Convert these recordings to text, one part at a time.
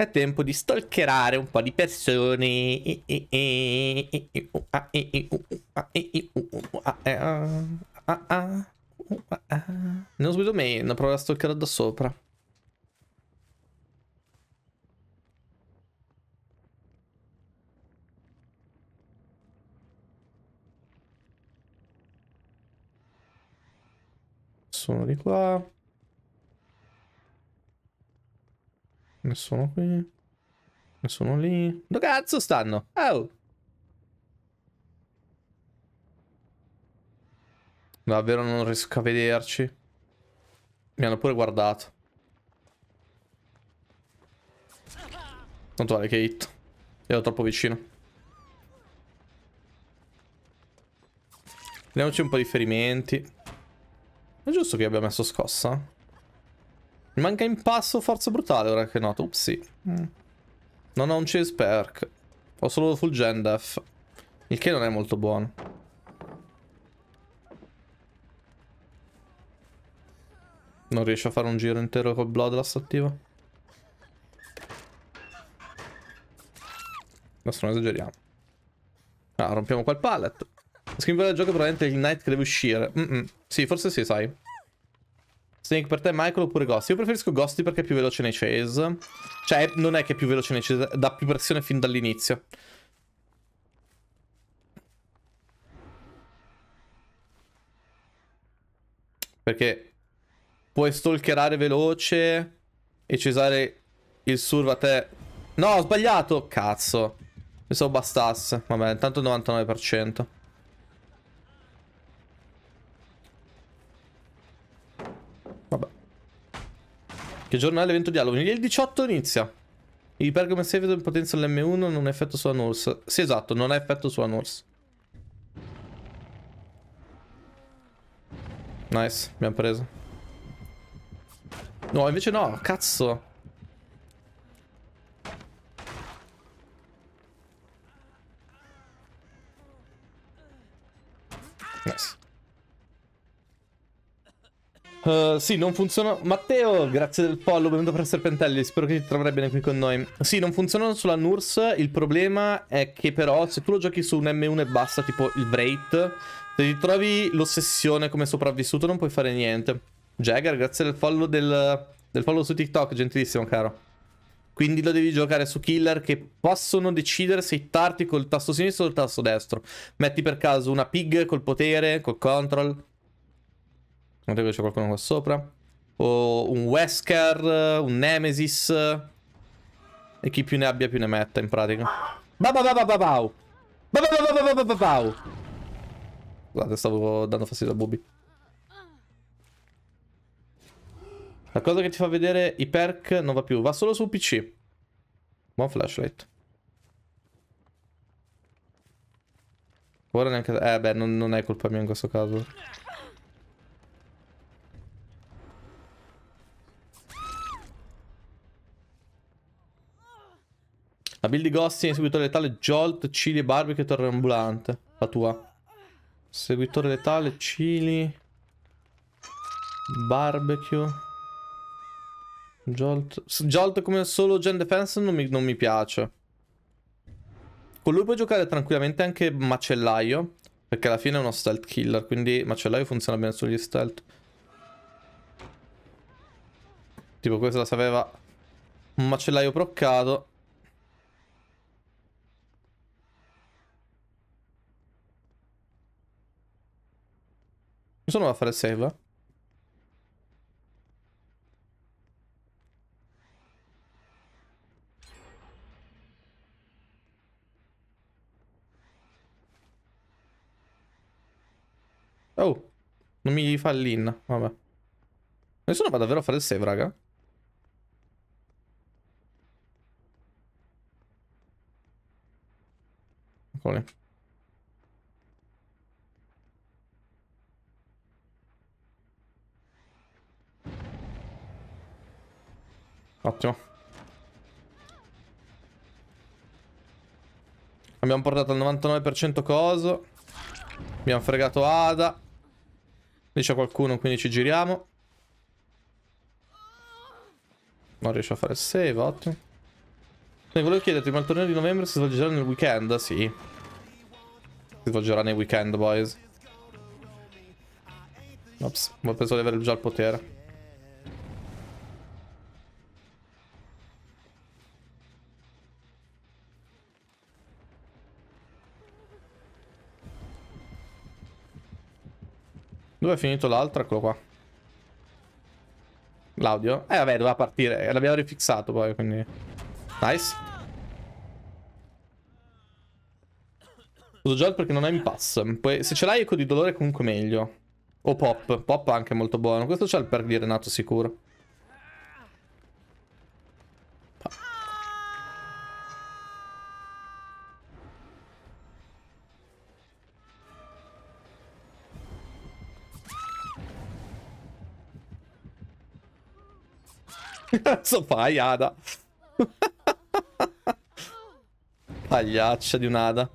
È tempo di stalkerare un po' di persone. Non sguido meno, provo a stalkerare da sopra. Sono di qua. Nessuno qui. Nessuno lì. Dove cazzo stanno? Oh! Davvero non riesco a vederci. Mi hanno pure guardato. Tanto vale che hit. Ero troppo vicino. Vediamoci un po' di ferimenti. È giusto che abbia messo scossa? Mi manca passo forza brutale ora che noto. Upsi. Mm. Non ho un chase perk. Ho solo full gen def. Il che non è molto buono. Non riesce a fare un giro intero col Bloodlust attivo? Adesso non esageriamo. Ah, rompiamo qua il pallet. Scrivo del gioco probabilmente il Knight che deve uscire. Mm -mm. Sì, forse sì, sai. Snake per te Michael oppure Ghost? Io preferisco Ghost perché è più veloce nei chase. Cioè, non è che è più veloce nei chase, dà più pressione fin dall'inizio. Perché puoi stalkerare veloce e cesare il surva a te. No, ho sbagliato! Cazzo. Pensavo bastasse. Vabbè, intanto il 99%. Che giornale evento dialogo? Il 18 inizia. I pergami seguito in potenza l'M1 non ha effetto su Anors. Sì, esatto, non ha effetto su Anors. Nice, abbiamo preso. No, invece no, cazzo. Eh, sì, non funziona. Matteo, grazie del follow, benvenuto per Serpentelli. Spero che ti troverai bene qui con noi. Sì, non funziona sulla NURS. Il problema è che, però, se tu lo giochi su un M1 e basta, tipo il Braid, se ti trovi l'ossessione come sopravvissuto, non puoi fare niente. Jagger, grazie del follow, del, del follow su TikTok, gentilissimo, caro. Quindi lo devi giocare su killer che possono decidere se hittarti col tasto sinistro o col tasto destro. Metti per caso una pig col potere, col control. Non Notevole c'è qualcuno qua sopra. O un Wesker, un Nemesis. E chi più ne abbia più ne metta in pratica. Bababababau! Babababababau! Scusate, stavo dando fastidio a Bobby. La cosa che ti fa vedere i perk non va più, va solo sul PC. Buon flashlight. Ora neanche... Eh beh, non, non è colpa mia in questo caso. La build di Ghost in seguitore letale Jolt, Chili, Barbecue e Torre Ambulante. La tua. Seguitore letale Chili. Barbecue. Jolt. Jolt come solo gen defense non mi, non mi piace. Con lui puoi giocare tranquillamente anche macellaio. Perché alla fine è uno stealth killer, quindi macellaio funziona bene sugli stealth. Tipo questa la sapeva un macellaio proccato. non sono a fare il save? Oh, non mi fa l'in, vabbè. Nessuno va davvero a fare il save, raga. Eccole. Ottimo. Abbiamo portato al 99% coso. Abbiamo fregato Ada. Lì c'è qualcuno, quindi ci giriamo. Non riesce a fare save, ottimo. Quindi volevo chiederti, ma il torneo di novembre si svolgerà nel weekend? Sì. Si svolgerà nei weekend, boys. Ops, ho pensato di avere già il potere. Dove è finito l'altro? Eccolo qua. L'audio? Eh vabbè, doveva partire. L'abbiamo rifissato poi, quindi... Nice. Uso gel perché non è in pass. Poi, se ce l'hai eco di dolore comunque meglio. O pop. Pop anche molto buono. Questo c'è il per di Renato sicuro. Cazzo fai, Ada? Pagliaccia di un'Ada.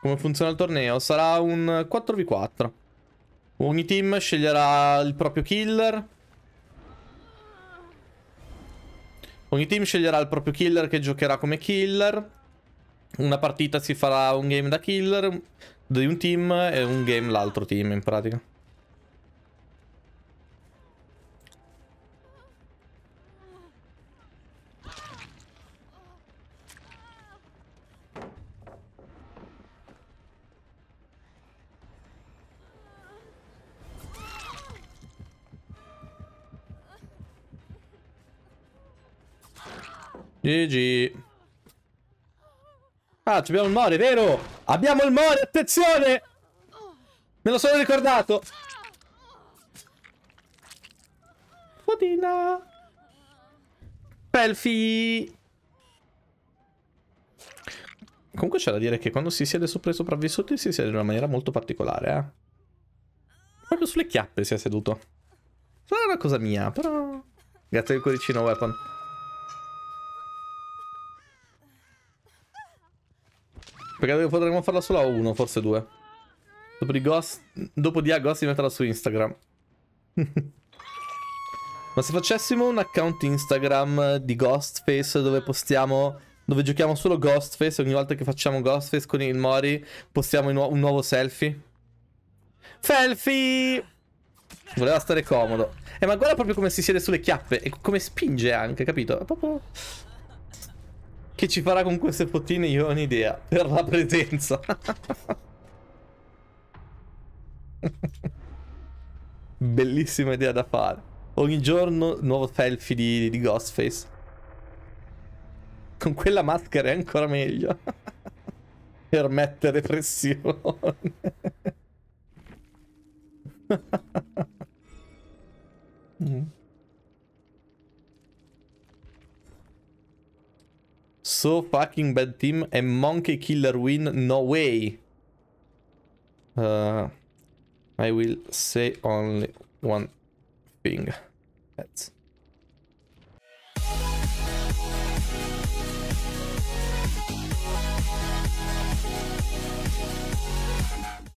Come funziona il torneo? Sarà un 4v4. Ogni team sceglierà il proprio killer. Ogni team sceglierà il proprio killer che giocherà come killer. Una partita si farà un game da killer di un team e un game l'altro team in pratica. GG Ah, dobbiamo il mare, vero? Abbiamo il mole, attenzione! Me lo sono ricordato! Fodina! Pelfi! Comunque c'è da dire che quando si siede sopra i sopravvissuti si siede in una maniera molto particolare, eh. Proprio sulle chiappe si è seduto. Non è una cosa mia, però... Grazie del cuoricino, Weapon. Perché potremmo farla solo a uno, forse due. Dopo di Ghost... Dopo di A Ghost di metterla su Instagram. Ma se facessimo un account Instagram di Ghostface dove postiamo... Dove giochiamo solo Ghostface, e ogni volta che facciamo Ghostface con il Mori postiamo nu un nuovo selfie. Selfie! Voleva stare comodo. Eh ma guarda proprio come si siede sulle chiappe e come spinge anche, capito? È proprio che ci farà con queste fottine io ho un'idea. Per la presenza. Bellissima idea da fare. Ogni giorno nuovo selfie di, di Ghostface. Con quella maschera è ancora meglio. per mettere pressione. mm. So fucking bad team. A monkey killer win? No way. Uh, I will say only one thing. That's...